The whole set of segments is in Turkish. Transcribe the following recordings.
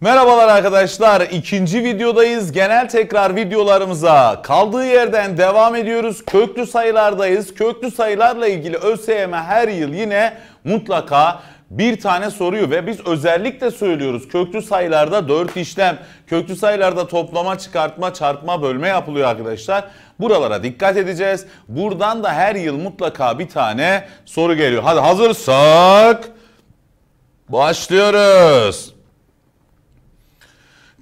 Merhabalar arkadaşlar. ikinci videodayız. Genel tekrar videolarımıza kaldığı yerden devam ediyoruz. Köklü sayılardayız. Köklü sayılarla ilgili ÖSYM her yıl yine mutlaka bir tane soruyu ve biz özellikle söylüyoruz. Köklü sayılarda 4 işlem, köklü sayılarda toplama, çıkartma, çarpma, bölme yapılıyor arkadaşlar. Buralara dikkat edeceğiz. Buradan da her yıl mutlaka bir tane soru geliyor. Hadi hazırsak başlıyoruz.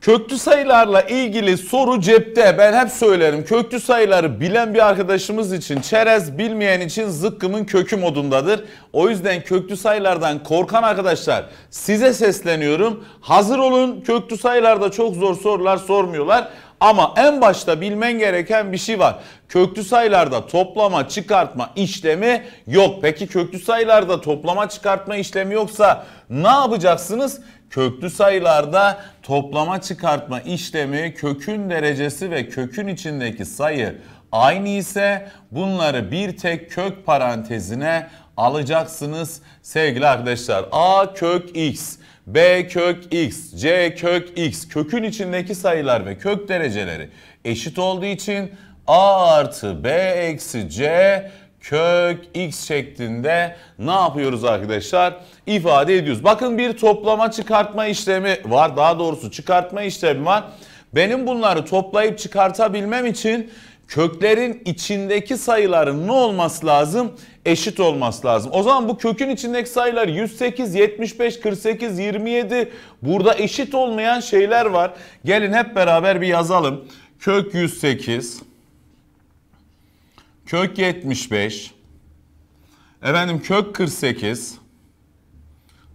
Köklü sayılarla ilgili soru cepte. Ben hep söylerim. Köklü sayıları bilen bir arkadaşımız için çerez, bilmeyen için zıkkımın kökü modundadır. O yüzden köklü sayılardan korkan arkadaşlar size sesleniyorum. Hazır olun. Köklü sayılarda çok zor sorular sormuyorlar. Ama en başta bilmen gereken bir şey var. Köklü sayılarda toplama, çıkartma işlemi yok. Peki köklü sayılarda toplama, çıkartma işlemi yoksa ne yapacaksınız? Köklü sayılarda toplama çıkartma işlemi kökün derecesi ve kökün içindeki sayı aynı ise bunları bir tek kök parantezine alacaksınız sevgili arkadaşlar. A kök x, B kök x, C kök x kökün içindeki sayılar ve kök dereceleri eşit olduğu için A artı B eksi C kök x şeklinde ne yapıyoruz arkadaşlar? İfade ediyoruz. Bakın bir toplama çıkartma işlemi var. Daha doğrusu çıkartma işlemi var. Benim bunları toplayıp çıkartabilmem için köklerin içindeki sayıların ne olması lazım? Eşit olması lazım. O zaman bu kökün içindeki sayılar 108, 75, 48, 27. Burada eşit olmayan şeyler var. Gelin hep beraber bir yazalım. Kök 108 kök 75, efendim kök 48,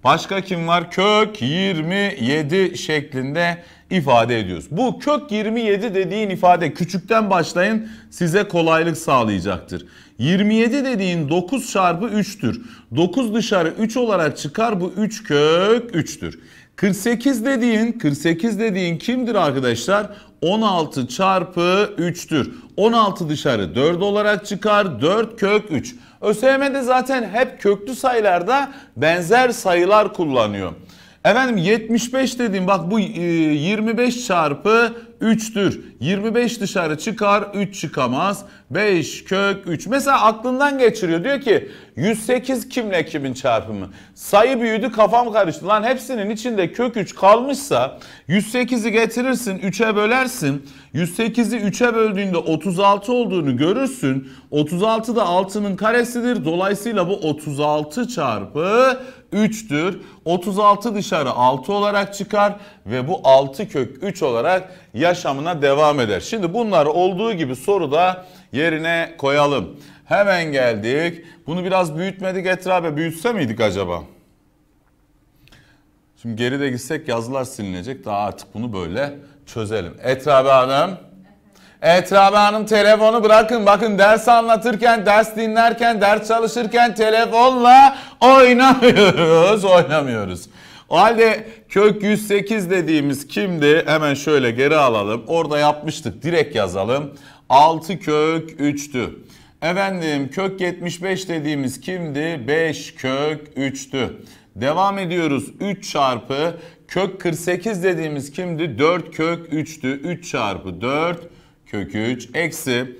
başka kim var? Kök 27 şeklinde ifade ediyoruz. Bu kök 27 dediğin ifade küçükten başlayın size kolaylık sağlayacaktır. 27 dediğin 9 çarpı 3'tür. 9 dışarı 3 olarak çıkar bu 3 kök 3'tür. 48 dediğin 48 dediğin kimdir arkadaşlar? 16 çarpı 3'tür. 16 dışarı 4 olarak çıkar. 4 kök 3. ÖSYM'de zaten hep köklü sayılarda benzer sayılar kullanıyor. Efendim 75 dediğim bak bu 25 e, çarpı 3'tür. 25 dışarı çıkar 3 çıkamaz. 5 kök 3. Mesela aklından geçiriyor. Diyor ki 108 kimle kimin çarpımı? Sayı büyüdü kafam karıştı. Lan hepsinin içinde kök 3 kalmışsa 108'i getirirsin 3'e bölersin. 108'i 3'e böldüğünde 36 olduğunu görürsün. 36 da 6'nın karesidir. Dolayısıyla bu 36 çarpı 3'tür. 36 dışarı 6 olarak çıkar ve bu 6 kök 3 olarak yaşamına devam eder. Şimdi bunlar olduğu gibi soruda yerine koyalım. Hemen geldik. Bunu biraz büyütmedik etrafa. Büyütse miydik acaba? Şimdi geri de gitsek yazılar silinecek. Daha artık bunu böyle çözelim. Etrabe Hanım. Evet Hanım telefonu bırakın. Bakın ders anlatırken, ders dinlerken, ders çalışırken telefonla oynamıyoruz. Oynamıyoruz. O halde kök 108 dediğimiz kimdi? Hemen şöyle geri alalım. Orada yapmıştık. Direkt yazalım. 6 kök 3'tü. Efendim kök 75 dediğimiz kimdi? 5 kök 3'tü. Devam ediyoruz. 3 çarpı kök 48 dediğimiz kimdi? 4 kök 3'tü. 3 çarpı 4 kök 3 eksi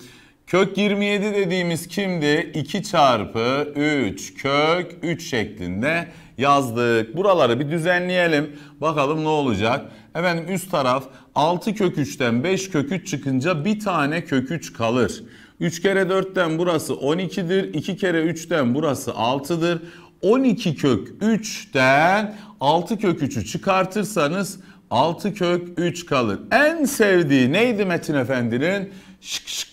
kök 27 dediğimiz kimdi? 2 çarpı 3 kök 3 şeklinde yazdık. Buraları bir düzenleyelim. Bakalım ne olacak? Efendim üst taraf 6 kök 3'ten 5 kök 3 çıkınca bir tane kök 3 kalır. 3 kere 4'ten burası 12'dir. 2 kere 3'ten burası 6'dır. 12 kök 3'ten 6 kök 3'ü çıkartırsanız 6 kök 3 kalır. En sevdiği neydi Metin Efendi'nin? Şık şık.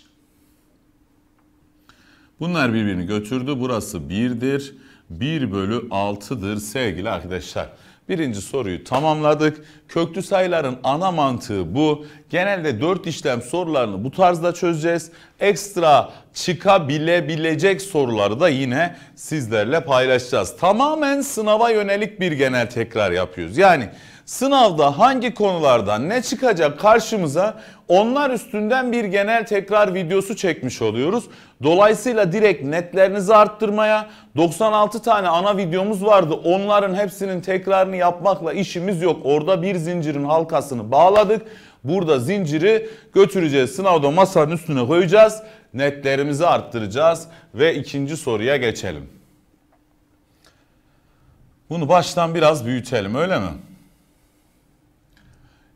Bunlar birbirini götürdü. Burası 1'dir. 1 bölü 6'dır sevgili arkadaşlar. Birinci soruyu tamamladık. Köklü sayıların ana mantığı bu. Genelde 4 işlem sorularını bu tarzda çözeceğiz. Ekstra çıkabilebilecek soruları da yine sizlerle paylaşacağız. Tamamen sınava yönelik bir genel tekrar yapıyoruz. Yani Sınavda hangi konulardan ne çıkacak karşımıza onlar üstünden bir genel tekrar videosu çekmiş oluyoruz. Dolayısıyla direkt netlerinizi arttırmaya 96 tane ana videomuz vardı. Onların hepsinin tekrarını yapmakla işimiz yok. Orada bir zincirin halkasını bağladık. Burada zinciri götüreceğiz. Sınavda masanın üstüne koyacağız. Netlerimizi arttıracağız ve ikinci soruya geçelim. Bunu baştan biraz büyütelim öyle mi?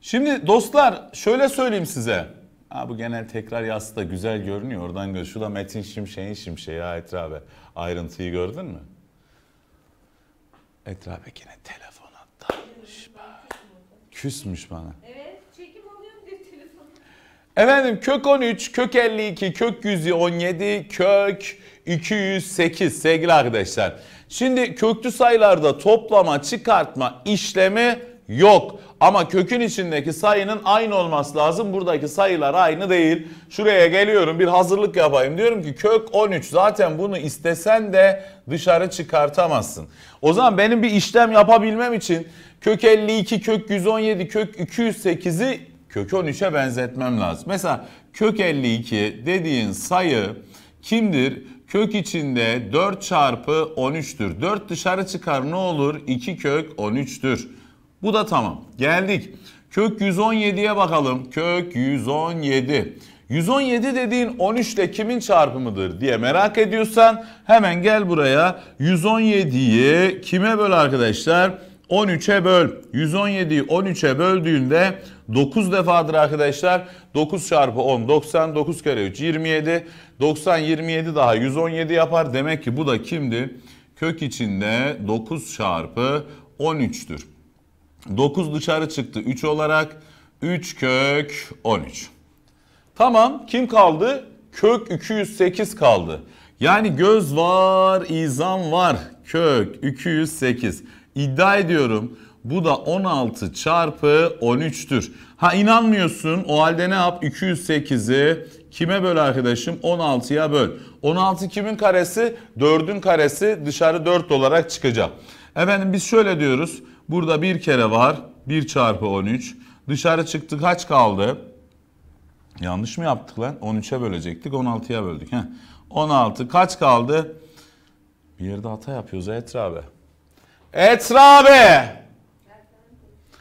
Şimdi dostlar şöyle söyleyeyim size. Ha, bu genel tekrar yazısı da güzel görünüyor. Oradan gör. Şu da Metin Şimşek'in Şimşek'i. Ha Etra abi ayrıntıyı gördün mü? Etra abi yine telefon attı? Küsmüş bana. Evet çekim alıyorum diye Efendim kök 13, kök 52, kök 117, kök 208 sevgili arkadaşlar. Şimdi köklü sayılarda toplama, çıkartma işlemi yok. Ama kökün içindeki sayının aynı olması lazım. Buradaki sayılar aynı değil. Şuraya geliyorum bir hazırlık yapayım. Diyorum ki kök 13 zaten bunu istesen de dışarı çıkartamazsın. O zaman benim bir işlem yapabilmem için kök 52, kök 117, kök 208'i kök 13'e benzetmem lazım. Mesela kök 52 dediğin sayı kimdir? Kök içinde 4 çarpı 13'tür. 4 dışarı çıkar ne olur? 2 kök 13'tür. Bu da tamam. Geldik. Kök 117'ye bakalım. Kök 117. 117 dediğin 13 ile kimin çarpımıdır diye merak ediyorsan hemen gel buraya 117'yi kime böl arkadaşlar? 13'e böl. 117'yi 13'e böldüğünde 9 defadır arkadaşlar. 9 çarpı 10 90, 9 kere 3 27. 90 27 daha 117 yapar. Demek ki bu da kimdi? Kök içinde 9 çarpı 13'tür. 9 dışarı çıktı 3 olarak. 3 kök 13. Tamam kim kaldı? Kök 208 kaldı. Yani göz var, izan var. Kök 208. İddia ediyorum bu da 16 çarpı 13'tür. Ha inanmıyorsun o halde ne yap? 208'i kime böl arkadaşım? 16'ya böl. 16 kimin karesi? 4'ün karesi dışarı 4 olarak çıkacak. Efendim biz şöyle diyoruz. Burada bir kere var. 1 çarpı 13. Dışarı çıktı kaç kaldı? Yanlış mı yaptık lan? 13'e bölecektik 16'ya böldük. Heh. 16 kaç kaldı? Bir yerde hata yapıyoruz Etra abi. Etra abi!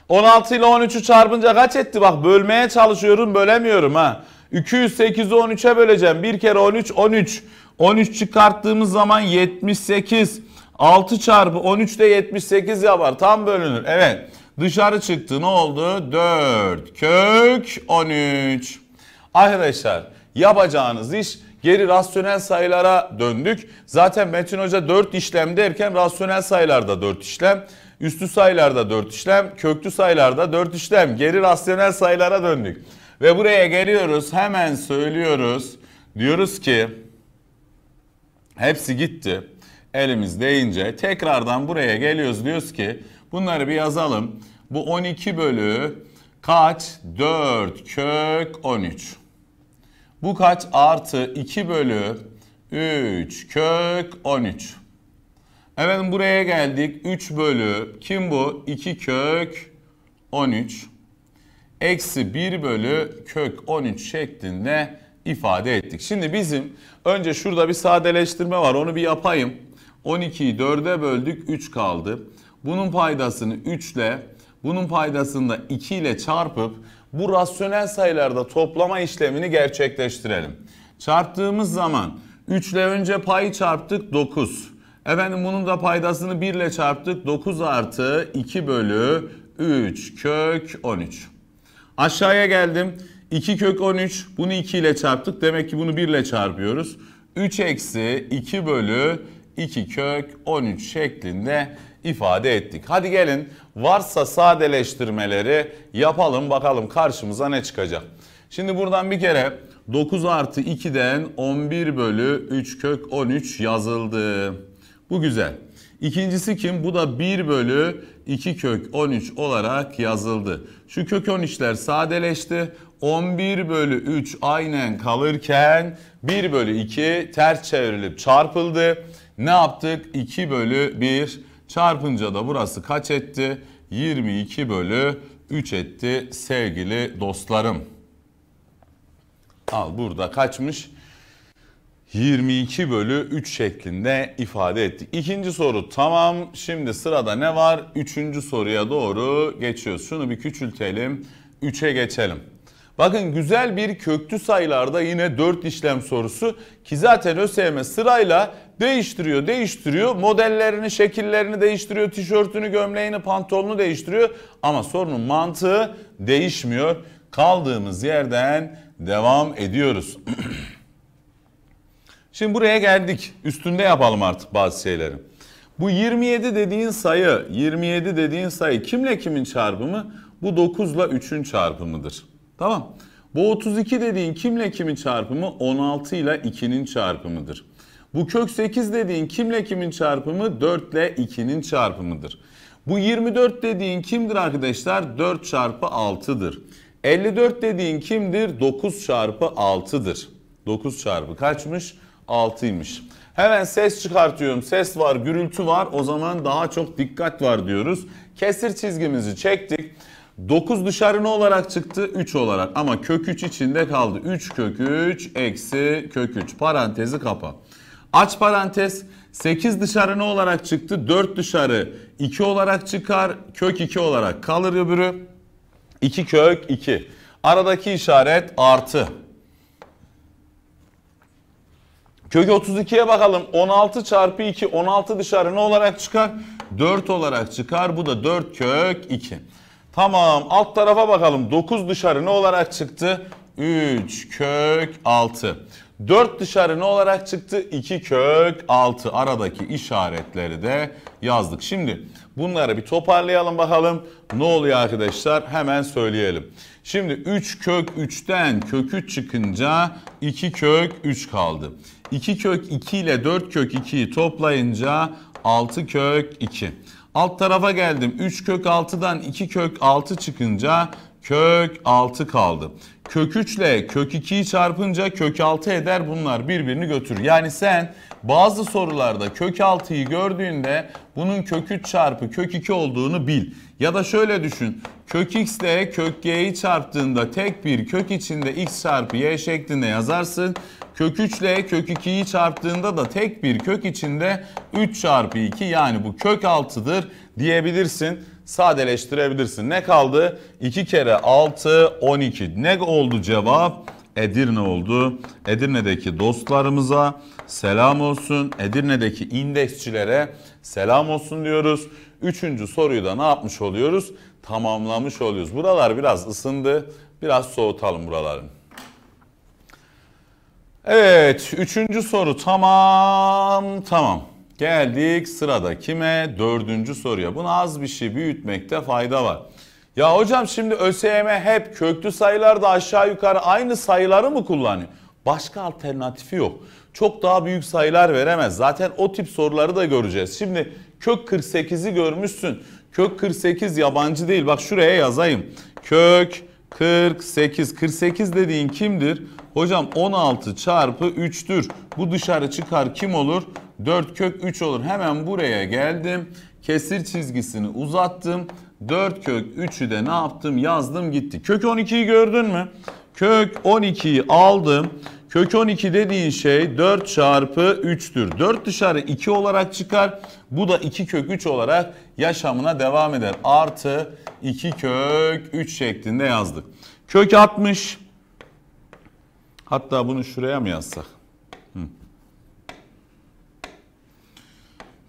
16 ile 13'ü çarpınca kaç etti? Bak bölmeye çalışıyorum bölemiyorum ha. 208'i 13'e böleceğim. Bir kere 13 13. 13 çıkarttığımız zaman 78. 6 çarpı 13 de 78 yapar. Tam bölünür. Evet. Dışarı çıktı. Ne oldu? 4 kök 13. Arkadaşlar yapacağınız iş geri rasyonel sayılara döndük. Zaten Metin Hoca 4 işlem derken rasyonel sayılarda 4 işlem. Üstü sayılarda 4 işlem, köklü sayılarda 4 işlem. Geri rasyonel sayılara döndük. Ve buraya geliyoruz hemen söylüyoruz. Diyoruz ki hepsi gitti elimiz deyince tekrardan buraya geliyoruz diyoruz ki bunları bir yazalım. Bu 12 bölü kaç? 4 kök 13. Bu kaç? Artı 2 bölü 3 kök 13. Evet, buraya geldik. 3 bölü kim bu? 2 kök 13. Eksi 1 bölü kök 13 şeklinde ifade ettik. Şimdi bizim önce şurada bir sadeleştirme var onu bir yapayım. 12'yi 4'e böldük 3 kaldı. Bunun paydasını 3 ile bunun paydasını da 2 ile çarpıp bu rasyonel sayılarda toplama işlemini gerçekleştirelim. Çarptığımız zaman 3 ile önce payı çarptık 9. Efendim bunun da paydasını 1 ile çarptık 9 artı 2 bölü 3 kök 13. Aşağıya geldim. 2 kök 13 bunu 2 ile çarptık. Demek ki bunu 1 ile çarpıyoruz. 3 eksi 2 bölü 2 kök 13 şeklinde ifade ettik. Hadi gelin varsa sadeleştirmeleri yapalım bakalım karşımıza ne çıkacak. Şimdi buradan bir kere 9 artı 2'den 11 bölü 3 kök 13 yazıldı. Bu güzel. İkincisi kim? Bu da 1 bölü 2 kök 13 olarak yazıldı. Şu kök 13'ler sadeleşti. 11 bölü 3 aynen kalırken 1 bölü 2 ters çevrilip çarpıldı. Ne yaptık? 2 bölü 1 çarpınca da burası kaç etti? 22 bölü 3 etti sevgili dostlarım. Al burada kaçmış? 22 bölü 3 şeklinde ifade ettik. İkinci soru tamam. Şimdi sırada ne var? Üçüncü soruya doğru geçiyoruz. Şunu bir küçültelim. 3'e geçelim. Bakın güzel bir köklü sayılarda yine 4 işlem sorusu ki zaten ÖSYM sırayla değiştiriyor, değiştiriyor. Modellerini, şekillerini değiştiriyor, tişörtünü, gömleğini, pantolonunu değiştiriyor. Ama sorunun mantığı değişmiyor. Kaldığımız yerden devam ediyoruz. Şimdi buraya geldik. Üstünde yapalım artık bazı şeyleri. Bu 27 dediğin sayı, 27 dediğin sayı kimle kimin çarpımı? Bu 9 ile 3'ün çarpımıdır. Tamam. Bu 32 dediğin kimle kimin çarpımı? 16 ile 2'nin çarpımıdır. Bu kök 8 dediğin kimle kimin çarpımı? 4 ile 2'nin çarpımıdır. Bu 24 dediğin kimdir arkadaşlar? 4 çarpı 6'dır. 54 dediğin kimdir? 9 çarpı 6'dır. 9 çarpı kaçmış? 6'ymış. Hemen ses çıkartıyorum. Ses var, gürültü var. O zaman daha çok dikkat var diyoruz. Kesir çizgimizi çektik. 9 dışarı ne olarak çıktı? 3 olarak. Ama kök 3 içinde kaldı. 3 kök 3 eksi kök 3. Parantezi kapa. Aç parantez. 8 dışarı ne olarak çıktı? 4 dışarı 2 olarak çıkar. Kök 2 olarak kalır öbürü. 2 kök 2. Aradaki işaret artı. Kök 32'ye bakalım. 16 çarpı 2. 16 dışarı ne olarak çıkar? 4 olarak çıkar. Bu da 4 kök 2. Tamam alt tarafa bakalım. 9 dışarı ne olarak çıktı? 3 kök 6. 4 dışarı ne olarak çıktı? 2 kök 6. Aradaki işaretleri de yazdık. Şimdi bunları bir toparlayalım bakalım. Ne oluyor arkadaşlar? Hemen söyleyelim. Şimdi 3 kök 3'ten kök 3 çıkınca 2 kök 3 kaldı. 2 kök 2 ile 4 kök 2'yi toplayınca 6 kök 2. Alt tarafa geldim. 3 kök 6'dan 2 kök 6 çıkınca kök 6 kaldı. Kök 3 ile kök 2'yi çarpınca kök 6 eder bunlar birbirini götürür. Yani sen bazı sorularda kök 6'yı gördüğünde bunun kök 3 çarpı kök 2 olduğunu bil. Ya da şöyle düşün kök x ile kök y'yi çarptığında tek bir kök içinde x çarpı y şeklinde yazarsın. Kök 3 ile kök 2'yi çarptığında da tek bir kök içinde 3 çarpı 2 yani bu kök 6'dır diyebilirsin. Sadeleştirebilirsin. Ne kaldı? 2 kere 6 12. Ne oldu cevap? Edirne oldu. Edirne'deki dostlarımıza selam olsun. Edirne'deki indeksçilere selam olsun diyoruz. Üçüncü soruyu da ne yapmış oluyoruz? Tamamlamış oluyoruz. Buralar biraz ısındı. Biraz soğutalım buraları. Evet, üçüncü soru tamam, tamam. Geldik sırada kime? Dördüncü soruya. Bunu az bir şey büyütmekte fayda var. Ya hocam şimdi ÖSYM hep köklü sayılar da aşağı yukarı aynı sayıları mı kullanıyor? Başka alternatifi yok. Çok daha büyük sayılar veremez. Zaten o tip soruları da göreceğiz. Şimdi kök 48'i görmüşsün. Kök 48 yabancı değil. Bak şuraya yazayım. Kök 48. 48 dediğin kimdir? Hocam 16 çarpı 3'tür. Bu dışarı çıkar kim olur? 4 kök 3 olur. Hemen buraya geldim. Kesir çizgisini uzattım. 4 kök 3'ü de ne yaptım? Yazdım gitti. Kök 12'yi gördün mü? Kök 12'yi aldım. Kök 12 dediğin şey 4 çarpı 3'tür. 4 dışarı 2 olarak çıkar. Bu da 2 kök 3 olarak yaşamına devam eder. Artı 2 kök 3 şeklinde yazdık. Kök 60. Hatta bunu şuraya mı yazsak? Hı.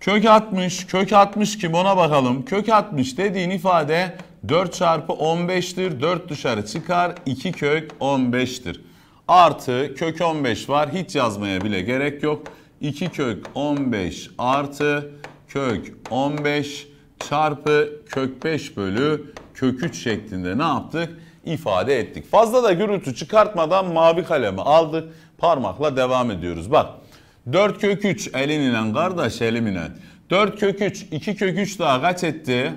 Kök 60, kök 60 kim ona bakalım. Kök 60 dediğin ifade 4 çarpı 15'tir. 4 dışarı çıkar. 2 kök 15'tir. Artı kök 15 var. Hiç yazmaya bile gerek yok. 2 kök 15 artı kök 15 çarpı kök 5 bölü kök 3 şeklinde ne yaptık? ifade ettik. Fazla da gürültü çıkartmadan mavi kalemi aldı Parmakla devam ediyoruz. Bak 4 kök 3 elin ile kardeş elim 4 kök 3 2 kök 3 daha kaç etti?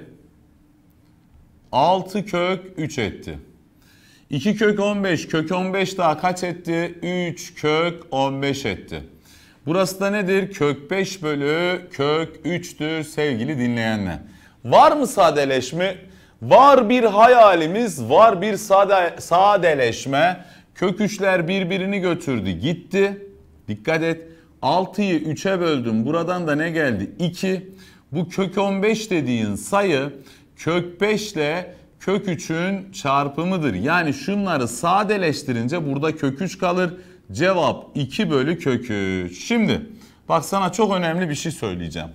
6 kök 3 etti. 2 kök 15 kök 15 daha kaç etti? 3 kök 15 etti. Burası da nedir? Kök 5 bölü kök 3'tür sevgili dinleyenler. Var mı sadeleşme? Var bir hayalimiz, var bir sade, sadeleşme. Kök üçler birbirini götürdü, gitti. Dikkat et. 6'yı 3'e böldüm. Buradan da ne geldi? 2. Bu kök 15 dediğin sayı kök 5 ile kök 3'ün çarpımıdır. Yani şunları sadeleştirince burada kök 3 kalır. Cevap 2 bölü kök 3. Şimdi bak sana çok önemli bir şey söyleyeceğim.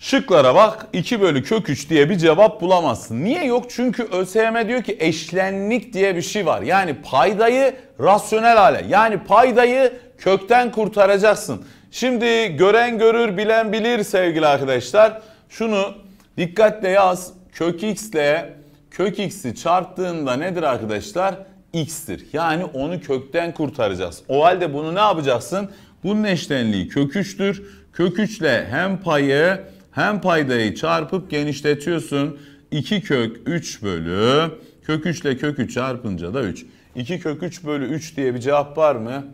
Şıklara bak 2 bölü kök 3 diye bir cevap bulamazsın. Niye yok? Çünkü ÖSYM diyor ki eşlenlik diye bir şey var. Yani paydayı rasyonel hale yani paydayı kökten kurtaracaksın. Şimdi gören görür bilen bilir sevgili arkadaşlar. Şunu dikkatle yaz kök x ile kök x'i çarptığında nedir arkadaşlar? x'tir. Yani onu kökten kurtaracağız. O halde bunu ne yapacaksın? Bunun eşlenliği kök 3'tür. Kök 3 ile hem payı hem paydayı çarpıp genişletiyorsun. 2 kök 3 bölü kök 3 ile kök 3 çarpınca da 3. 2 kök 3 bölü 3 diye bir cevap var mı?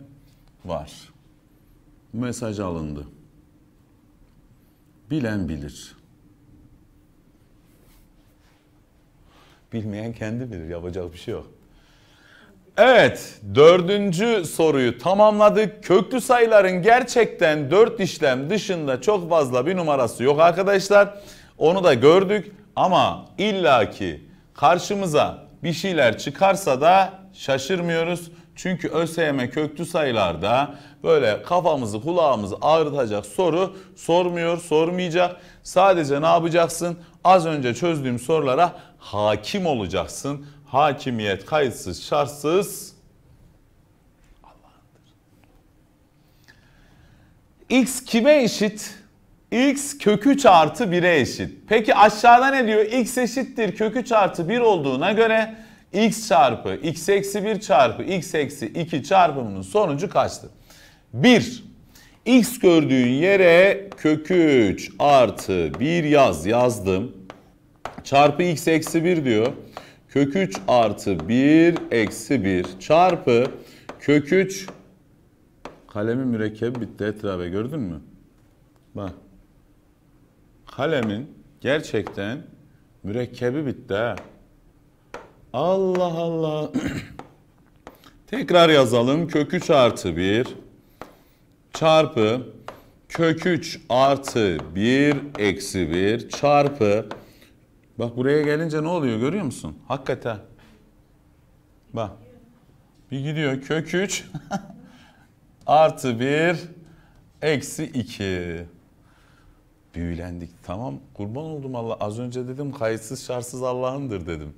Var. mesaj alındı. Bilen bilir. Bilmeyen kendi bilir. Yapacak bir şey yok. Evet dördüncü soruyu tamamladık. Köklü sayıların gerçekten dört işlem dışında çok fazla bir numarası yok arkadaşlar. Onu da gördük ama illaki karşımıza bir şeyler çıkarsa da şaşırmıyoruz. Çünkü ÖSYM köklü sayılarda böyle kafamızı kulağımızı ağrıtacak soru sormuyor, sormayacak. Sadece ne yapacaksın? Az önce çözdüğüm sorulara hakim olacaksın hakimiyet kayıtsız şartsız Allah'ındır. X kime eşit? X kök 3 artı 1'e eşit. Peki aşağıda ne diyor? X eşittir kök 3 artı 1 olduğuna göre x çarpı x eksi 1 çarpı x eksi 2 çarpımının sonucu kaçtı? 1. X gördüğün yere kök 3 artı 1 yaz yazdım. Çarpı x eksi 1 diyor kök 3 artı 1 eksi 1 çarpı kök 3 kalemin mürekkebi bitti etrafa gördün mü? Bak. Kalemin gerçekten mürekkebi bitti ha. Allah Allah. Tekrar yazalım. Kök 3 artı 1 çarpı kök 3 artı 1 eksi 1 çarpı Bak buraya gelince ne oluyor görüyor musun? Hakikaten. Bak. Bir gidiyor kök 3 artı 1 eksi 2. Büyülendik. Tamam kurban oldum Allah. Az önce dedim kayıtsız şartsız Allah'ındır dedim.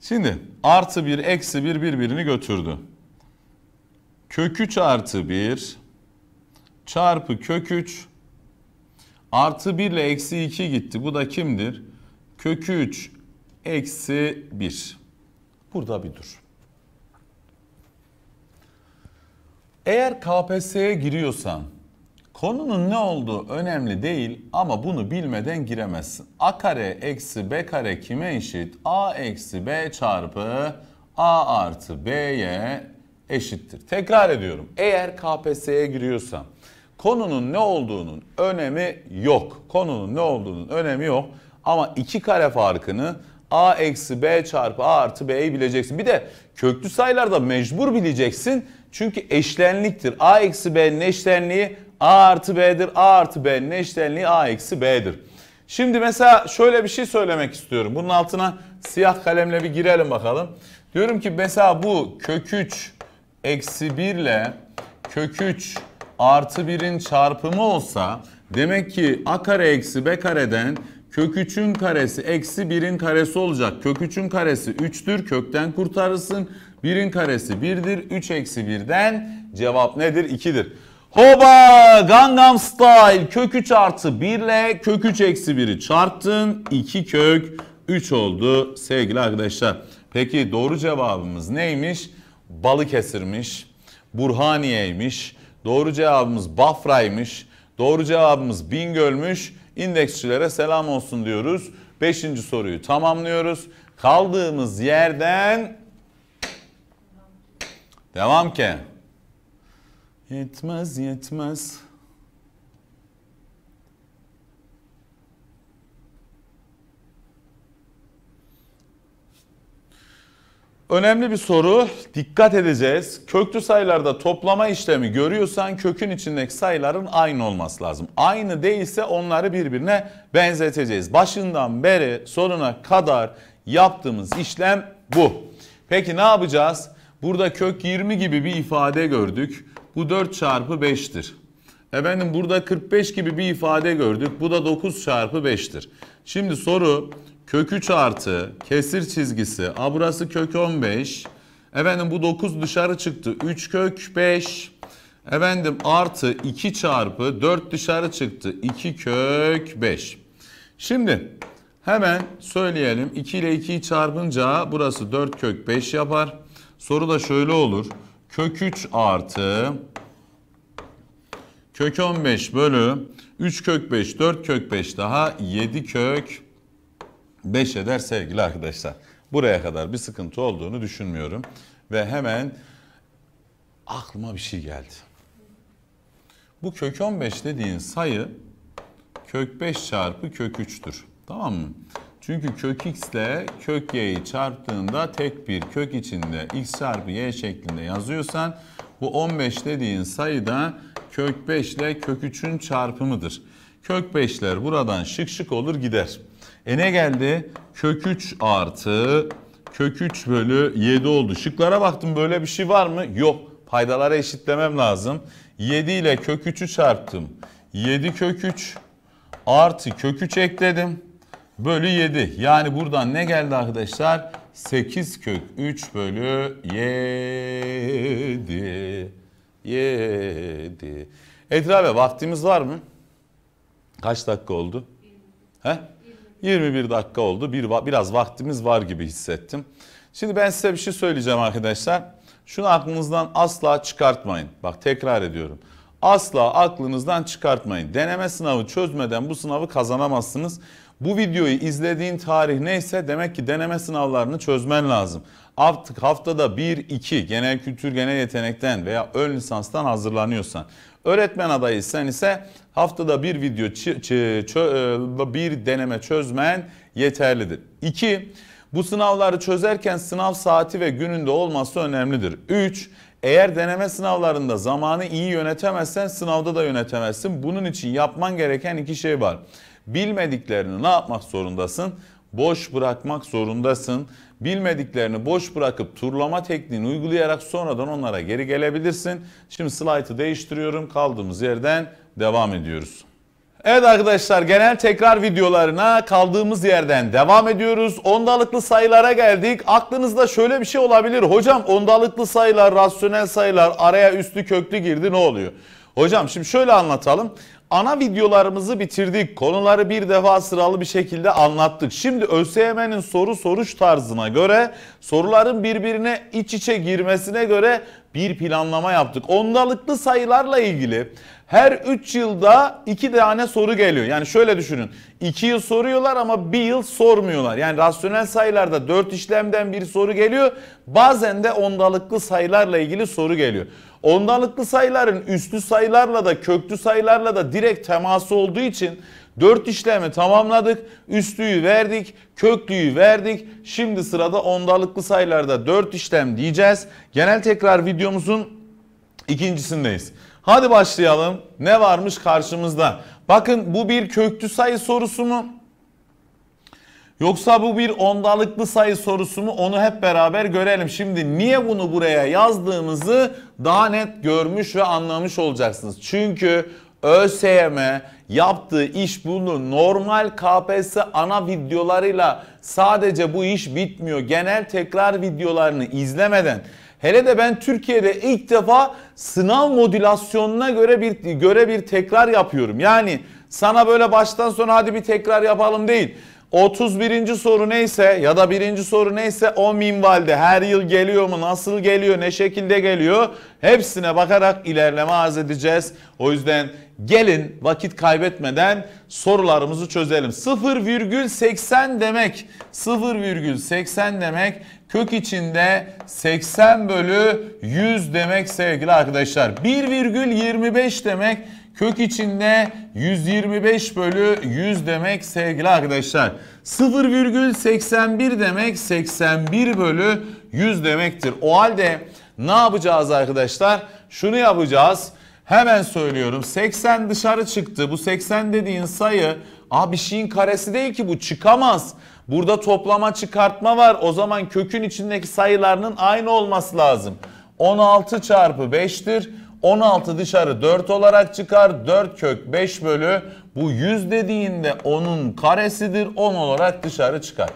Şimdi artı 1 eksi 1 bir, birbirini götürdü. Kök 3 artı 1 çarpı kök 3 Artı 1 ile eksi 2 gitti. Bu da kimdir? Kökü 3 eksi 1. Burada bir dur. Eğer KPSS'ye giriyorsan konunun ne olduğu önemli değil ama bunu bilmeden giremezsin. A kare eksi B kare kime eşit? A eksi B çarpı A artı B'ye eşittir. Tekrar ediyorum. Eğer KPSS'ye giriyorsan Konunun ne olduğunun önemi yok. Konunun ne olduğunun önemi yok. Ama iki kare farkını a eksi b çarpı a artı b'yi bileceksin. Bir de köklü sayılarda mecbur bileceksin. Çünkü eşlenliktir. a eksi b'nin eşlenliği a artı b'dir. a artı b'nin eşlenliği a eksi b'dir. Şimdi mesela şöyle bir şey söylemek istiyorum. Bunun altına siyah kalemle bir girelim bakalım. Diyorum ki mesela bu kök 3 eksi 1 ile kök 3 artı 1'in çarpımı olsa demek ki a kare eksi b kareden kök 3'ün karesi eksi 1'in karesi olacak. Kök 3'ün karesi 3'tür kökten kurtarırsın. 1'in karesi 1'dir. 3 eksi 1'den cevap nedir? 2'dir. Hoba Gangnam Style kök 3 artı 1 ile kök 3 eksi 1'i çarptın. 2 kök 3 oldu sevgili arkadaşlar. Peki doğru cevabımız neymiş? Balıkesir'miş, Burhaniye'ymiş, Doğru cevabımız Bafra'ymış. Doğru cevabımız Bingöl'müş. İndeksçilere selam olsun diyoruz. Beşinci soruyu tamamlıyoruz. Kaldığımız yerden devam ki. Yetmez yetmez. Önemli bir soru. Dikkat edeceğiz. Köklü sayılarda toplama işlemi görüyorsan kökün içindeki sayıların aynı olması lazım. Aynı değilse onları birbirine benzeteceğiz. Başından beri sonuna kadar yaptığımız işlem bu. Peki ne yapacağız? Burada kök 20 gibi bir ifade gördük. Bu 4 çarpı 5'tir. Efendim burada 45 gibi bir ifade gördük. Bu da 9 çarpı 5'tir. Şimdi soru kök 3 artı kesir çizgisi. A burası kök 15. Efendim bu 9 dışarı çıktı. 3 kök 5. Efendim artı 2 çarpı 4 dışarı çıktı. 2 kök 5. Şimdi hemen söyleyelim. 2 ile 2'yi çarpınca burası 4 kök 5 yapar. Soru da şöyle olur. Kök 3 artı kök 15 bölü 3 kök 5 4 kök 5 daha 7 kök 5 eder sevgili arkadaşlar. Buraya kadar bir sıkıntı olduğunu düşünmüyorum. Ve hemen aklıma bir şey geldi. Bu kök 15 dediğin sayı kök 5 çarpı kök 3'tür. Tamam mı? Çünkü kök x ile kök y'yi çarptığında tek bir kök içinde x çarpı y şeklinde yazıyorsan bu 15 dediğin sayı da kök 5 ile kök 3'ün çarpımıdır. Kök 5'ler buradan şık şık olur gider. E ne geldi? Kök 3 artı kök 3 bölü 7 oldu. Şıklara baktım böyle bir şey var mı? Yok. Paydalara eşitlemem lazım. 7 ile kök 3'ü çarptım. 7 kök 3 artı kök 3 ekledim. Bölü 7. Yani buradan ne geldi arkadaşlar? 8 kök 3 bölü 7. 7. Etrafa vaktimiz var mı? Kaç dakika oldu? He? 21 dakika oldu. Bir, biraz vaktimiz var gibi hissettim. Şimdi ben size bir şey söyleyeceğim arkadaşlar. Şunu aklınızdan asla çıkartmayın. Bak tekrar ediyorum. Asla aklınızdan çıkartmayın. Deneme sınavı çözmeden bu sınavı kazanamazsınız. Bu videoyu izlediğin tarih neyse demek ki deneme sınavlarını çözmen lazım. Artık haftada 1-2 genel kültür genel yetenekten veya ön lisanstan hazırlanıyorsan. Öğretmen adayıysan ise haftada bir video e, bir deneme çözmen yeterlidir. 2. Bu sınavları çözerken sınav saati ve gününde olması önemlidir. 3. Eğer deneme sınavlarında zamanı iyi yönetemezsen sınavda da yönetemezsin. Bunun için yapman gereken iki şey var. Bilmediklerini ne yapmak zorundasın? Boş bırakmak zorundasın Bilmediklerini boş bırakıp turlama tekniğini uygulayarak sonradan onlara geri gelebilirsin. Şimdi slaytı değiştiriyorum. Kaldığımız yerden devam ediyoruz. Evet arkadaşlar genel tekrar videolarına kaldığımız yerden devam ediyoruz. Ondalıklı sayılara geldik. Aklınızda şöyle bir şey olabilir. Hocam ondalıklı sayılar, rasyonel sayılar araya üstü köklü girdi ne oluyor? Hocam şimdi şöyle anlatalım. Ana videolarımızı bitirdik. Konuları bir defa sıralı bir şekilde anlattık. Şimdi ÖSYM'nin soru soruş tarzına göre soruların birbirine iç içe girmesine göre bir planlama yaptık. Ondalıklı sayılarla ilgili her 3 yılda 2 tane soru geliyor. Yani şöyle düşünün. 2 yıl soruyorlar ama 1 yıl sormuyorlar. Yani rasyonel sayılarda 4 işlemden bir soru geliyor. Bazen de ondalıklı sayılarla ilgili soru geliyor. Ondalıklı sayıların üstlü sayılarla da köklü sayılarla da direkt teması olduğu için 4 işlemi tamamladık. Üstlüyü verdik, köklüyü verdik. Şimdi sırada ondalıklı sayılarda 4 işlem diyeceğiz. Genel tekrar videomuzun ikincisindeyiz. Hadi başlayalım. Ne varmış karşımızda? Bakın bu bir köklü sayı sorusu mu? Yoksa bu bir ondalıklı sayı sorusu mu? Onu hep beraber görelim. Şimdi niye bunu buraya yazdığımızı daha net görmüş ve anlamış olacaksınız. Çünkü ÖSYM yaptığı iş bunu normal KPSS ana videolarıyla sadece bu iş bitmiyor. Genel tekrar videolarını izlemeden Hele de ben Türkiye'de ilk defa sınav modülasyonuna göre bir göre bir tekrar yapıyorum. Yani sana böyle baştan sona hadi bir tekrar yapalım değil. 31. soru neyse ya da birinci soru neyse o minvalde her yıl geliyor mu, nasıl geliyor, ne şekilde geliyor hepsine bakarak ilerleme arz edeceğiz. O yüzden gelin vakit kaybetmeden sorularımızı çözelim. 0,80 demek 0,80 demek kök içinde 80 bölü 100 demek sevgili arkadaşlar. 1,25 demek Kök içinde 125 bölü 100 demek sevgili arkadaşlar. 0,81 demek 81 bölü 100 demektir. O halde ne yapacağız arkadaşlar? Şunu yapacağız. Hemen söylüyorum 80 dışarı çıktı. Bu 80 dediğin sayı Aa bir şeyin karesi değil ki bu çıkamaz. Burada toplama çıkartma var. O zaman kökün içindeki sayılarının aynı olması lazım. 16 çarpı 5'tir. 16 dışarı 4 olarak çıkar. 4 kök 5 bölü bu 100 dediğinde 10'un karesidir. 10 olarak dışarı çıkar.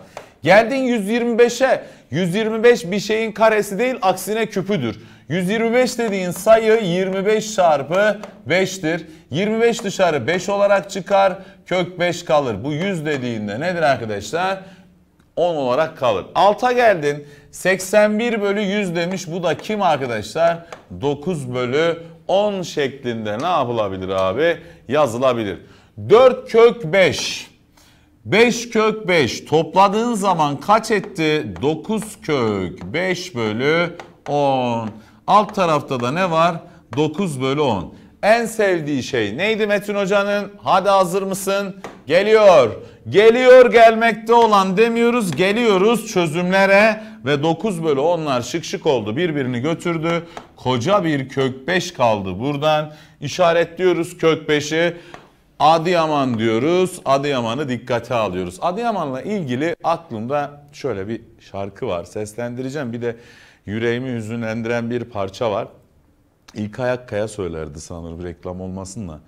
Geldin 125'e. 125 bir şeyin karesi değil aksine küpüdür. 125 dediğin sayı 25 çarpı 5'tir. 25 dışarı 5 olarak çıkar. Kök 5 kalır. Bu 100 dediğinde nedir arkadaşlar? 10 olarak kalır. Alta geldin 81 bölü 100 demiş. Bu da kim arkadaşlar? 9 bölü 10 şeklinde ne yapılabilir abi? Yazılabilir. 4 kök 5. 5 kök 5 topladığın zaman kaç etti? 9 kök 5 bölü 10. Alt tarafta da ne var? 9 bölü 10. En sevdiği şey neydi Metin Hoca'nın? Hadi hazır mısın? Geliyor. Geliyor gelmekte olan demiyoruz. Geliyoruz çözümlere ve 9 bölü onlar şık şık oldu. Birbirini götürdü. Koca bir kök 5 kaldı buradan. işaretliyoruz kök 5'i. Adıyaman diyoruz. Adıyaman'ı dikkate alıyoruz. Adıyaman'la ilgili aklımda şöyle bir şarkı var. Seslendireceğim. Bir de yüreğimi hüzünlendiren bir parça var. İlkay Akkaya söylerdi sanırım reklam olmasınla.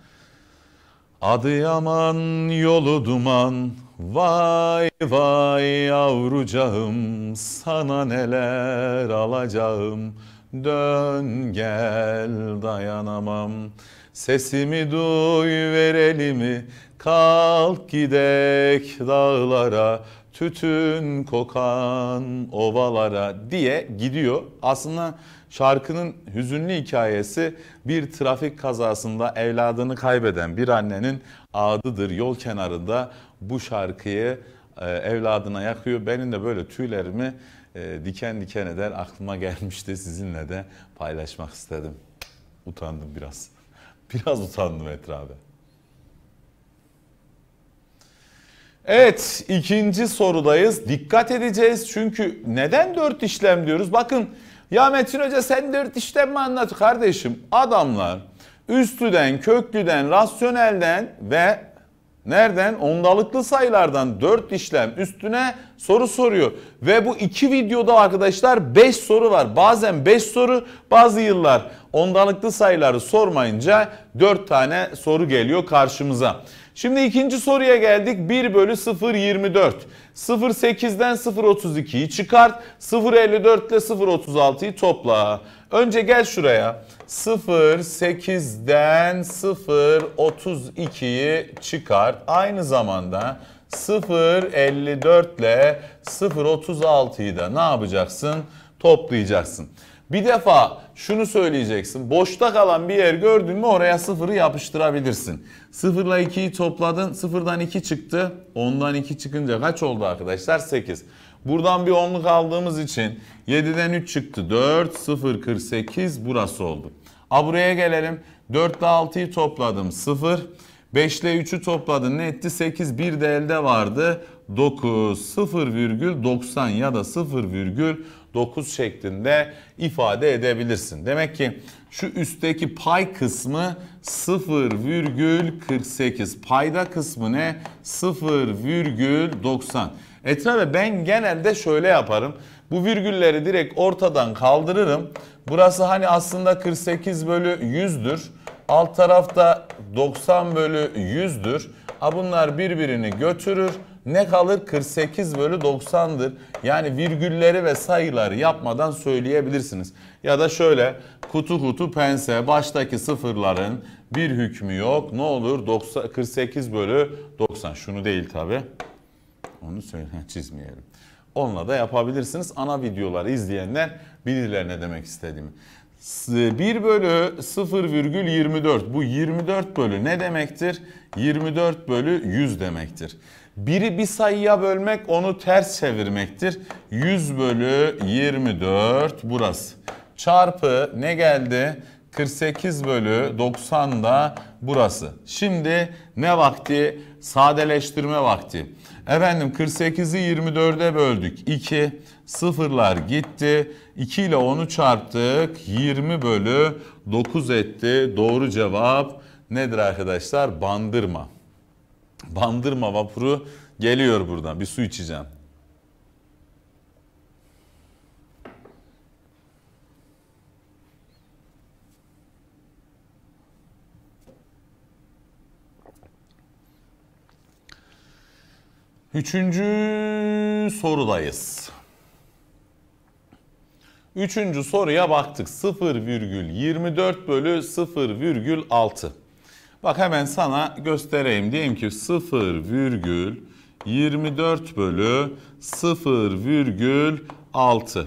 Adıyaman yolu duman, vay vay yavrucağım, sana neler alacağım, dön gel dayanamam. Sesimi duy ver elimi, kalk gidek dağlara, tütün kokan ovalara diye gidiyor. Aslında Şarkının hüzünlü hikayesi bir trafik kazasında evladını kaybeden bir annenin adıdır. Yol kenarında bu şarkıyı e, evladına yakıyor. Benim de böyle tüylerimi e, diken diken eder aklıma gelmişti sizinle de paylaşmak istedim. Utandım biraz. Biraz utandım etrafa. Evet ikinci sorudayız. Dikkat edeceğiz çünkü neden dört işlem diyoruz? Bakın ya Metin Hoca sen dört işten mi anlat? Kardeşim adamlar üstüden, köklüden, rasyonelden ve nereden? Ondalıklı sayılardan dört işlem üstüne soru soruyor. Ve bu iki videoda arkadaşlar beş soru var. Bazen beş soru bazı yıllar ondalıklı sayıları sormayınca dört tane soru geliyor karşımıza. Şimdi ikinci soruya geldik. 1 bölü 0.24. 0.8'den 0.32'yi çıkart. 0.54 ile 0.36'yı topla. Önce gel şuraya. 0.8'den 0.32'yi çıkart. Aynı zamanda 0.54 ile 0.36'yı da ne yapacaksın? Toplayacaksın. Bir defa şunu söyleyeceksin. Boşta kalan bir yer gördün mü oraya sıfırı yapıştırabilirsin. Sıfırla 2'yi topladın. Sıfırdan 2 çıktı. Ondan 2 çıkınca kaç oldu arkadaşlar? 8. Buradan bir onluk aldığımız için 7'den 3 çıktı. 4, 0, 48 burası oldu. A buraya gelelim. 4 ile 6'yı topladım. 0. 5 ile 3'ü topladın. Ne etti? 8. 1 de elde vardı. 9, 0,90 ya da 0,90. 9 şeklinde ifade edebilirsin. Demek ki şu üstteki pay kısmı 0,48. Payda kısmı ne? 0,90. Esra ve ben genelde şöyle yaparım. Bu virgülleri direkt ortadan kaldırırım. Burası hani aslında 48 bölü 100'dür. Alt tarafta 90 bölü 100'dür. Ha bunlar birbirini götürür. Ne kalır? 48 bölü 90'dır. Yani virgülleri ve sayıları yapmadan söyleyebilirsiniz. Ya da şöyle kutu kutu pense baştaki sıfırların bir hükmü yok. Ne olur? 90, 48 bölü 90. Şunu değil tabi. Onu söyle çizmeyelim. Onunla da yapabilirsiniz. Ana videoları izleyenler bilirler ne demek istediğimi. 1 bölü 0,24 bu 24 bölü ne demektir? 24 bölü 100 demektir. Biri bir sayıya bölmek onu ters çevirmektir. 100 bölü 24 burası. Çarpı ne geldi? 48 bölü 90 da burası. Şimdi ne vakti? Sadeleştirme vakti. Efendim 48'i 24'e böldük. 2 sıfırlar gitti. 2 ile 10'u çarptık. 20 bölü 9 etti. Doğru cevap nedir arkadaşlar? Bandırma. Bandırma vapuru geliyor buradan. Bir su içeceğim. Üçüncü sorudayız. Üçüncü soruya baktık. 0,24 bölü 0,6. Bak hemen sana göstereyim. diyeyim ki 0,24 bölü 0,6.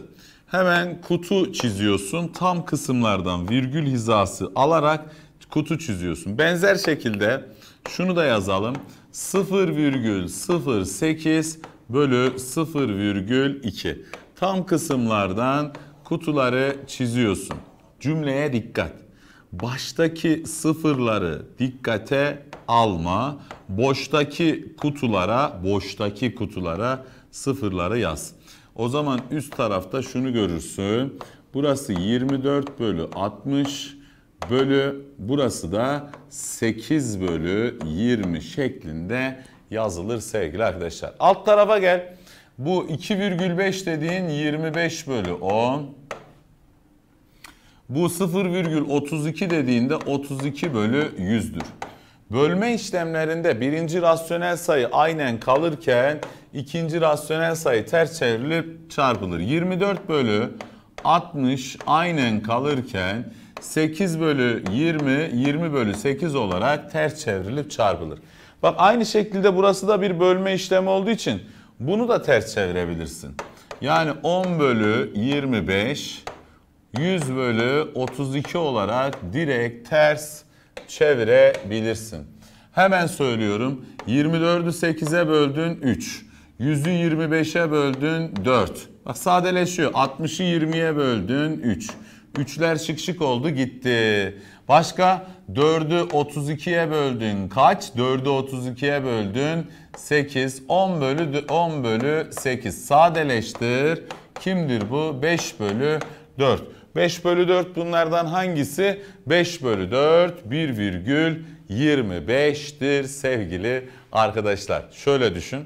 Hemen kutu çiziyorsun. Tam kısımlardan virgül hizası alarak kutu çiziyorsun. Benzer şekilde şunu da yazalım. 0,08 bölü 0,2. Tam kısımlardan kutuları çiziyorsun. Cümleye dikkat baştaki sıfırları dikkate alma. Boştaki kutulara, boştaki kutulara sıfırları yaz. O zaman üst tarafta şunu görürsün. Burası 24 bölü 60 bölü burası da 8 bölü 20 şeklinde yazılır sevgili arkadaşlar. Alt tarafa gel. Bu 2,5 dediğin 25 bölü 10. Bu 0,32 dediğinde 32 bölü 100'dür. Bölme işlemlerinde birinci rasyonel sayı aynen kalırken ikinci rasyonel sayı ters çevrilip çarpılır. 24 bölü 60 aynen kalırken 8 bölü 20, 20 bölü 8 olarak ters çevrilip çarpılır. Bak aynı şekilde burası da bir bölme işlemi olduğu için bunu da ters çevirebilirsin. Yani 10 bölü 25 100 bölü 32 olarak direkt ters çevirebilirsin. Hemen söylüyorum. 24'ü 8'e böldün 3. 100'ü 25'e böldün 4. Bak sadeleşiyor. 60'ı 20'ye böldün 3. 3'ler şık şık oldu gitti. Başka 4'ü 32'ye böldün kaç? 4'ü 32'ye böldün 8. 10 bölü 10 bölü 8 sadeleştir. Kimdir bu? 5 bölü 4. 5 bölü 4 bunlardan hangisi? 5 bölü 4 1,25'tir sevgili arkadaşlar. Şöyle düşün.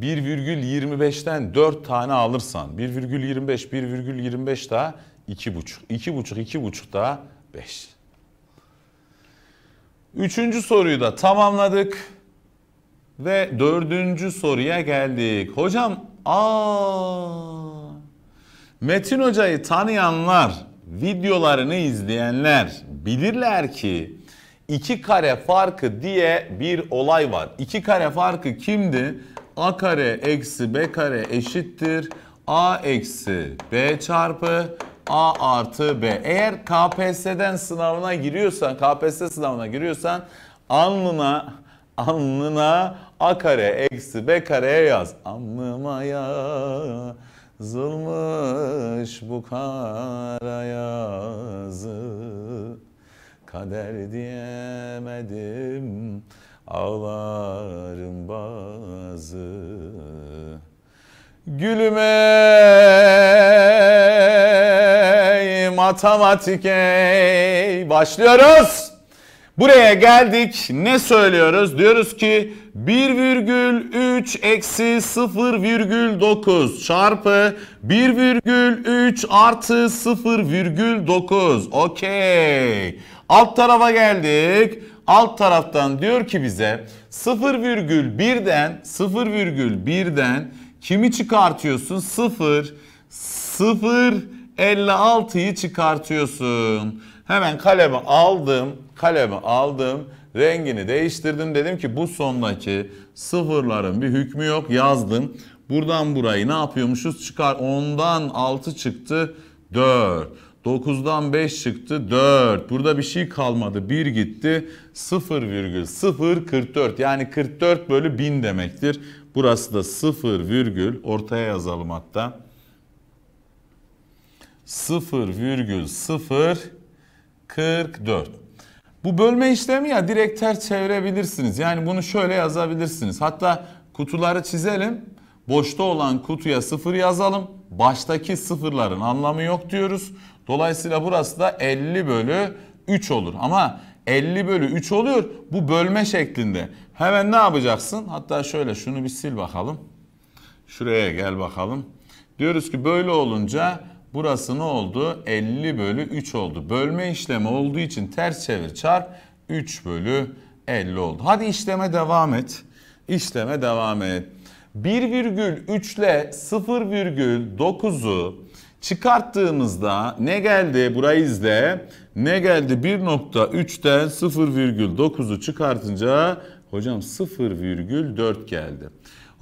1,25'ten 4 tane alırsan 1,25 1,25 daha 2,5 2,5 2,5 daha 5. Üçüncü soruyu da tamamladık. Ve dördüncü soruya geldik. Hocam aa Metin Hoca'yı tanıyanlar, videolarını izleyenler bilirler ki iki kare farkı diye bir olay var. İki kare farkı kimdi? A kare eksi B kare eşittir. A eksi B çarpı A artı B. Eğer KPSS'den sınavına giriyorsan, KPSS sınavına giriyorsan alnına alnına A kare eksi B kareye yaz. Alnıma yaz. Yazılmış bu kara yazı Kader diyemedim ağlarım bazı Gülüme matematik ey başlıyoruz Buraya geldik ne söylüyoruz? Diyoruz ki 1,3 eksi 0,9 çarpı 1,3 artı 0,9. Okey. Alt tarafa geldik. Alt taraftan diyor ki bize 0,1'den 0,1'den kimi çıkartıyorsun? 0, 0, 56'yı çıkartıyorsun. Hemen kalemi aldım, kalemi aldım, rengini değiştirdim. Dedim ki bu sondaki sıfırların bir hükmü yok yazdım. Buradan burayı ne yapıyormuşuz? Çıkar 10'dan 6 çıktı 4. 9'dan 5 çıktı 4. Burada bir şey kalmadı 1 gitti 0,044 yani 44 bölü 1000 demektir. Burası da 0 virgül ortaya yazalım hatta. 0,0 44. Bu bölme işlemi ya direkt ters çevirebilirsiniz. Yani bunu şöyle yazabilirsiniz. Hatta kutuları çizelim. Boşta olan kutuya 0 yazalım. Baştaki sıfırların anlamı yok diyoruz. Dolayısıyla burası da 50 bölü 3 olur. Ama 50 bölü 3 oluyor bu bölme şeklinde. Hemen ne yapacaksın? Hatta şöyle şunu bir sil bakalım. Şuraya gel bakalım. Diyoruz ki böyle olunca Burası ne oldu? 50 bölü 3 oldu. Bölme işlemi olduğu için ters çevir çarp 3 bölü 50 oldu. Hadi işleme devam et. İşleme devam et. 1,3 ile 0,9'u çıkarttığımızda ne geldi? Burayı izle. Ne geldi? 1.3'ten 0,9'u çıkartınca hocam 0,4 geldi.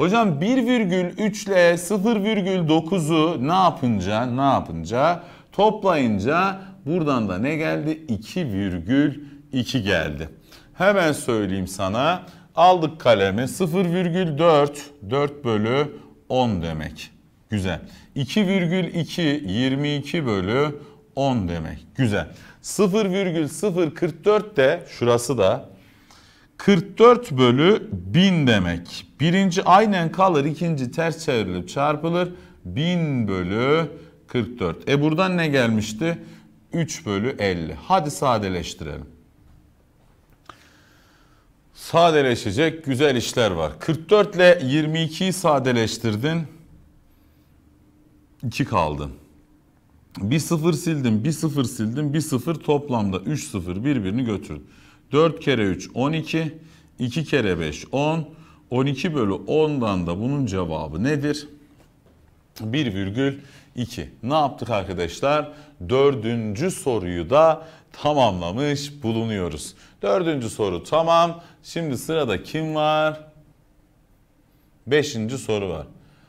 Hocam 1,3 ile 0,9'u ne yapınca ne yapınca toplayınca buradan da ne geldi? 2,2 geldi. Hemen söyleyeyim sana. Aldık kalemi 0,4 4 bölü 10 demek. Güzel. 2,2 22 bölü 10 demek. Güzel. 0,044 de şurası da 44 bölü 1000 demek. Birinci aynen kalır, ikinci ters çevrilip çarpılır. 1000 bölü 44. E buradan ne gelmişti? 3 bölü 50. Hadi sadeleştirelim. Sadeleşecek güzel işler var. 44 ile 22'yi sadeleştirdin. 2 kaldı. 1 sıfır sildim, 1 sıfır sildim, 1 sıfır toplamda 3 sıfır birbirini götürdü. 4 kere 3 12, 2 kere 5 10, 12 bölü 10'dan da bunun cevabı nedir? 1,2. Ne yaptık arkadaşlar? Dördüncü soruyu da tamamlamış bulunuyoruz. Dördüncü soru tamam. Şimdi sırada kim var? Beşinci soru var.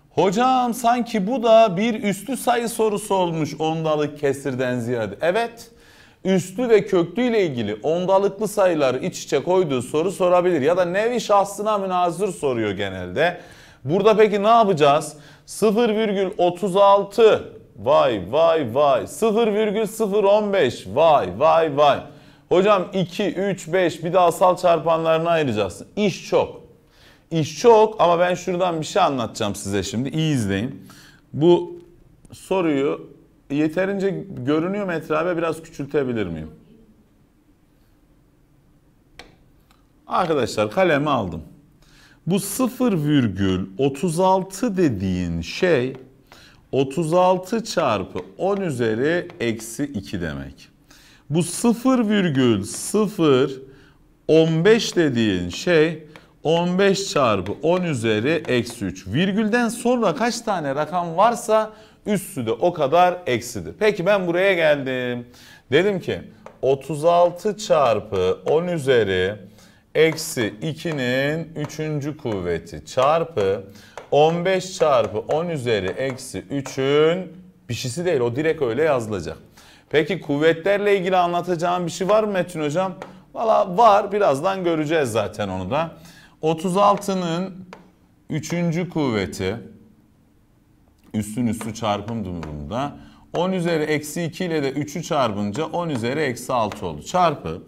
Hocam sanki bu da bir üstü sayı sorusu olmuş ondalık kesirden ziyade. Evet üstü ve köklü ile ilgili ondalıklı sayıları iç içe koyduğu soru sorabilir. Ya da nevi şahsına münazır soruyor genelde. Burada peki ne yapacağız? 0,36 vay vay vay 0,015 vay vay vay. Hocam 2, 3, 5 bir de asal çarpanlarına ayıracağız. İş çok. İş çok ama ben şuradan bir şey anlatacağım size şimdi. İyi izleyin. Bu soruyu yeterince görünüyor mu etrafa biraz küçültebilir miyim? Arkadaşlar kalemi aldım. Bu 0,36 dediğin şey 36 çarpı 10 üzeri eksi 2 demek. Bu 0,015 dediğin şey 15 çarpı 10 üzeri eksi 3. Virgülden sonra kaç tane rakam varsa Üssü de o kadar eksidir. Peki ben buraya geldim. Dedim ki 36 çarpı 10 üzeri eksi 2'nin 3. kuvveti çarpı 15 çarpı 10 üzeri eksi 3'ün bir şeysi değil o direkt öyle yazılacak. Peki kuvvetlerle ilgili anlatacağım bir şey var mı Metin hocam? Valla var birazdan göreceğiz zaten onu da. 36'nın 3. kuvveti üstün üstü çarpım durumunda. 10 üzeri eksi 2 ile de 3'ü çarpınca 10 üzeri eksi 6 oldu. Çarpı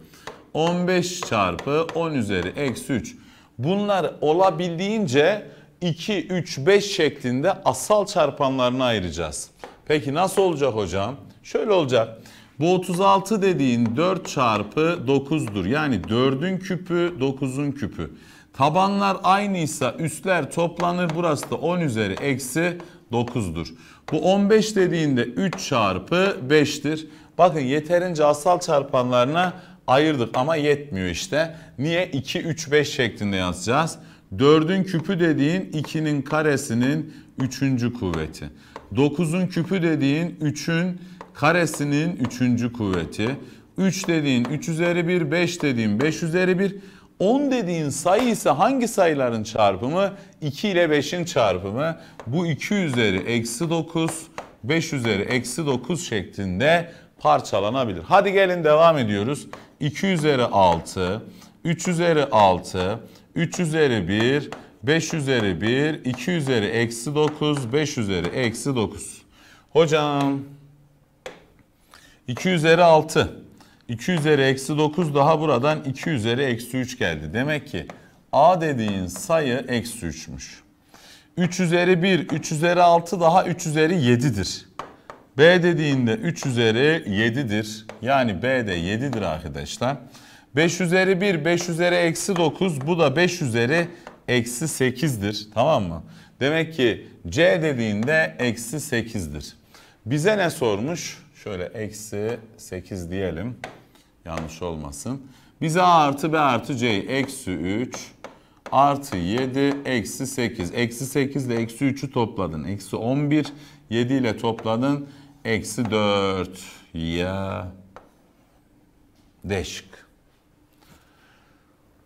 15 çarpı 10 üzeri eksi 3. Bunlar olabildiğince 2, 3, 5 şeklinde asal çarpanlarına ayıracağız. Peki nasıl olacak hocam? Şöyle olacak. Bu 36 dediğin 4 çarpı 9'dur. Yani 4'ün küpü 9'un küpü. Tabanlar aynıysa üstler toplanır. Burası da 10 üzeri eksi 9'dur. Bu 15 dediğinde 3 çarpı 5'tir. Bakın yeterince asal çarpanlarına ayırdık ama yetmiyor işte. Niye? 2, 3, 5 şeklinde yazacağız. 4'ün küpü dediğin 2'nin karesinin 3. kuvveti. 9'un küpü dediğin 3'ün karesinin 3. kuvveti. 3 dediğin 3 üzeri 1, 5 dediğin 5 üzeri 1. 10 dediğin sayı ise hangi sayıların çarpımı? 2 ile 5'in çarpımı. Bu 2 üzeri eksi 9, 5 üzeri eksi 9 şeklinde parçalanabilir. Hadi gelin devam ediyoruz. 2 üzeri 6, 3 üzeri 6, 3 üzeri 1, 5 üzeri 1, 2 üzeri eksi 9, 5 üzeri eksi 9. Hocam 2 üzeri 6. 2 üzeri eksi 9 daha buradan 2 üzeri eksi 3 geldi. Demek ki A dediğin sayı eksi 3'müş. 3 üzeri 1, 3 üzeri 6 daha 3 üzeri 7'dir. B dediğinde 3 üzeri 7'dir. Yani B de 7'dir arkadaşlar. 5 üzeri 1, 5 üzeri eksi 9 bu da 5 üzeri eksi 8'dir. Tamam mı? Demek ki C dediğinde eksi 8'dir. Bize ne sormuş? Şöyle eksi 8 diyelim. Yanlış olmasın. Bize A artı B artı C eksi 3 artı 7 eksi 8. Eksi 8 ile eksi 3'ü topladın. Eksi 11 7 ile topladın. Eksi 4 ya. Deşik.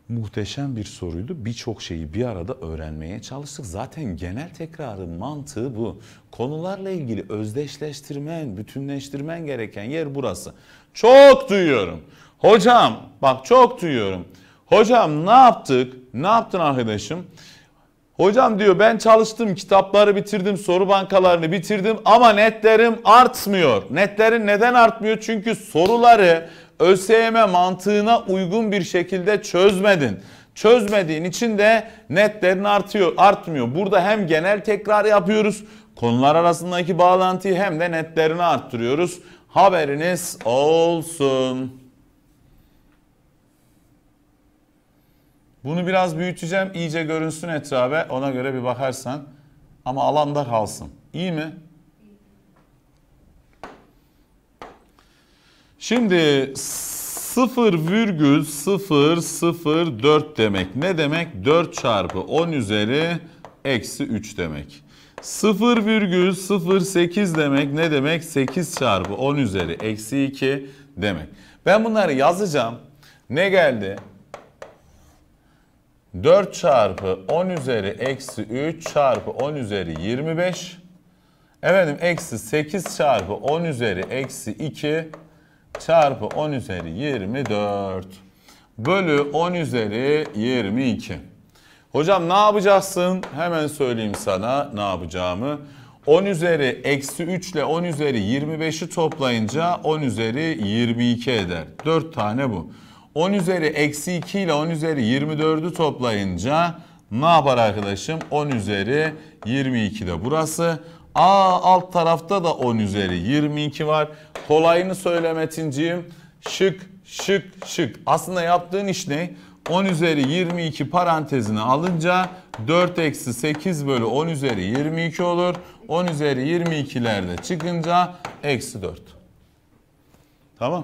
Muhteşem bir soruydu. Birçok şeyi bir arada öğrenmeye çalıştık. Zaten genel tekrarın mantığı bu. Konularla ilgili özdeşleştirmen, bütünleştirmen gereken yer burası. Çok duyuyorum. Hocam bak çok duyuyorum. Hocam ne yaptık? Ne yaptın arkadaşım? Hocam diyor ben çalıştım, kitapları bitirdim, soru bankalarını bitirdim ama netlerim artmıyor. Netlerin neden artmıyor? Çünkü soruları ÖSYM mantığına uygun bir şekilde çözmedin. Çözmediğin için de netlerin artıyor, artmıyor. Burada hem genel tekrar yapıyoruz, konular arasındaki bağlantıyı hem de netlerini arttırıyoruz. Haberiniz olsun. Bunu biraz büyüteceğim. iyice görünsün etrafa. Ona göre bir bakarsan. Ama alanda kalsın. İyi mi? Şimdi 0,004 demek ne demek? 4 çarpı 10 üzeri eksi 3 demek. 0,08 demek ne demek? 8 çarpı 10 üzeri eksi 2 demek. Ben bunları yazacağım. Ne geldi? 4 çarpı 10 üzeri eksi 3 çarpı 10 üzeri 25. Efendim eksi 8 çarpı 10 üzeri eksi 2 çarpı 10 üzeri 24 bölü 10 üzeri 22. Hocam ne yapacaksın? Hemen söyleyeyim sana ne yapacağımı. 10 üzeri eksi 3 ile 10 üzeri 25'i toplayınca 10 üzeri 22 eder. 4 tane bu. 10 üzeri eksi 2 ile 10 üzeri 24'ü toplayınca ne yapar arkadaşım? 10 üzeri 22 de burası. A alt tarafta da 10 üzeri 22 var. Kolayını söyle Metinciğim. Şık, şık, şık. Aslında yaptığın iş ne? 10 üzeri 22 parantezini alınca 4 eksi 8 bölü 10 üzeri 22 olur. 10 üzeri 22'lerde çıkınca eksi 4. Tamam.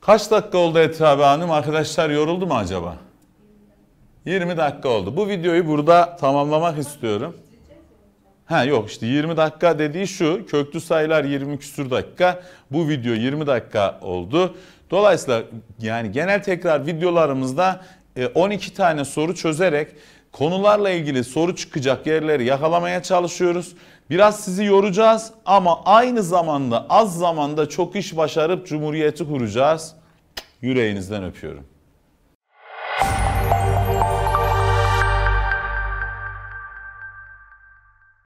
Kaç dakika oldu Etrabe Hanım? Arkadaşlar yoruldu mu acaba? 20 dakika oldu. Bu videoyu burada tamamlamak istiyorum. Ha yok işte 20 dakika dediği şu köklü sayılar 20 küsür dakika bu video 20 dakika oldu. Dolayısıyla yani genel tekrar videolarımızda 12 e, tane soru çözerek konularla ilgili soru çıkacak yerleri yakalamaya çalışıyoruz. Biraz sizi yoracağız ama aynı zamanda az zamanda çok iş başarıp cumhuriyeti kuracağız. Yüreğinizden öpüyorum.